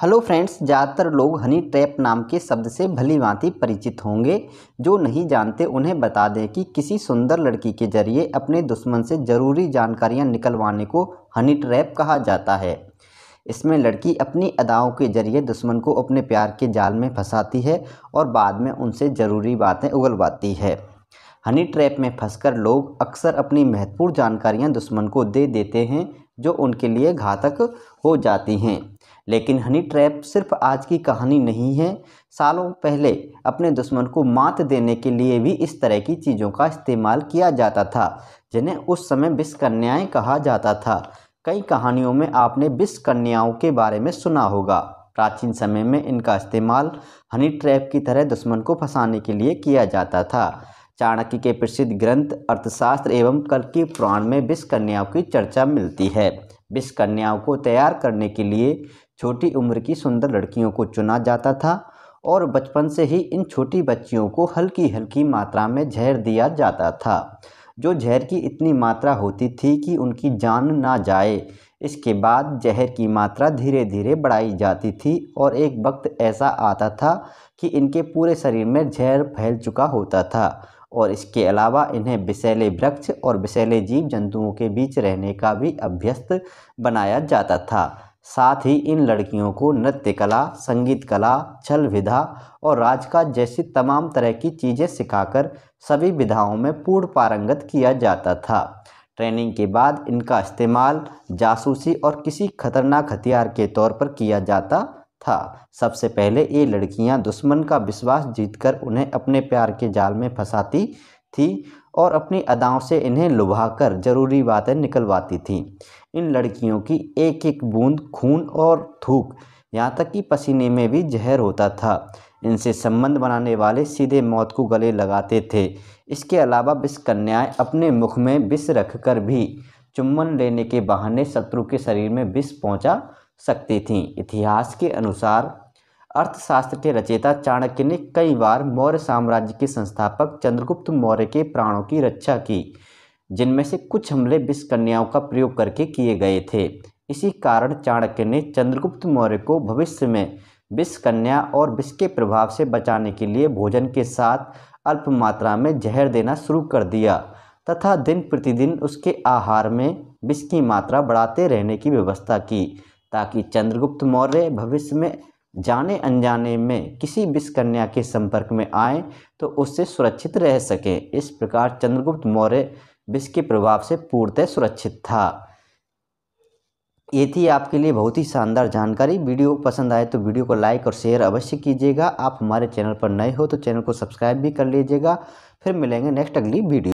hello friends ज़्यादातर लोग honey trap नाम के शब्द से भली भांति परिचित होंगे जो नहीं जानते उन्हें बता दें कि किसी सुंदर लड़की के जरिए अपने दुश्मन से ज़रूरी जानकारियां निकलवाने को हनी ट्रैप कहा जाता है इसमें लड़की अपनी अदाओं के जरिए दुश्मन को अपने प्यार के जाल में फंसाती है और बाद में उनसे ज़रूरी बातें उगलवाती है हनी ट्रैप में फंस लोग अक्सर अपनी महत्वपूर्ण जानकारियाँ दुश्मन को दे देते हैं जो उनके लिए घातक हो जाती हैं लेकिन हनी ट्रैप सिर्फ आज की कहानी नहीं है सालों पहले अपने दुश्मन को मात देने के लिए भी इस तरह की चीज़ों का इस्तेमाल किया जाता था जिन्हें उस समय विश्वकन्याएँ कहा जाता था कई कहानियों में आपने विश्वकन्याओं के बारे में सुना होगा प्राचीन समय में इनका इस्तेमाल हनी ट्रैप की तरह दुश्मन को फंसाने के लिए किया जाता था चाणक्य के प्रसिद्ध ग्रंथ अर्थशास्त्र एवं कल की पुराण में विश्वकन्याओं कन्याओं की चर्चा मिलती है विश्वकन्याओं को तैयार करने के लिए छोटी उम्र की सुंदर लड़कियों को चुना जाता था और बचपन से ही इन छोटी बच्चियों को हल्की हल्की मात्रा में जहर दिया जाता था जो जहर की इतनी मात्रा होती थी कि उनकी जान ना जाए इसके बाद जहर की मात्रा धीरे धीरे बढ़ाई जाती थी और एक वक्त ऐसा आता था कि इनके पूरे शरीर में जहर फैल चुका होता था और इसके अलावा इन्हें विषैले वृक्ष और विषैले जीव जंतुओं के बीच रहने का भी अभ्यस्त बनाया जाता था साथ ही इन लड़कियों को नृत्य कला संगीत कला छल विधा और राजकाज जैसी तमाम तरह की चीज़ें सिखाकर सभी विधाओं में पूर्ण पारंगत किया जाता था ट्रेनिंग के बाद इनका इस्तेमाल जासूसी और किसी खतरनाक हथियार के तौर पर किया जाता था सबसे पहले ये लड़कियां दुश्मन का विश्वास जीतकर उन्हें अपने प्यार के जाल में फंसाती थी और अपनी अदाओं से इन्हें लुभाकर जरूरी बातें निकलवाती थीं इन लड़कियों की एक एक बूंद खून और थूक यहाँ तक कि पसीने में भी जहर होता था इनसे संबंध बनाने वाले सीधे मौत को गले लगाते थे इसके अलावा विष कन्याएँ अपने मुख में विष रखकर भी चुम्बन लेने के बहाने शत्रु के शरीर में विष पहुँचा सकती थीं इतिहास के अनुसार अर्थशास्त्र के रचयिता चाणक्य ने कई बार मौर्य साम्राज्य के संस्थापक चंद्रगुप्त मौर्य के प्राणों की रक्षा की जिनमें से कुछ हमले विश्वकन्याओं का प्रयोग करके किए गए थे इसी कारण चाणक्य ने चंद्रगुप्त मौर्य को भविष्य में विश्वकन्या और विष के प्रभाव से बचाने के लिए भोजन के साथ अल्प मात्रा में जहर देना शुरू कर दिया तथा दिन प्रतिदिन उसके आहार में विष की मात्रा बढ़ाते रहने की व्यवस्था की ताकि चंद्रगुप्त मौर्य भविष्य में जाने अनजाने में किसी कन्या के संपर्क में आए तो उससे सुरक्षित रह सकें इस प्रकार चंद्रगुप्त मौर्य विष के प्रभाव से पूर्णतः सुरक्षित था ये थी आपके लिए बहुत ही शानदार जानकारी वीडियो पसंद आए तो वीडियो को लाइक और शेयर अवश्य कीजिएगा आप हमारे चैनल पर नए हो तो चैनल को सब्सक्राइब भी कर लीजिएगा फिर मिलेंगे नेक्स्ट अगली वीडियो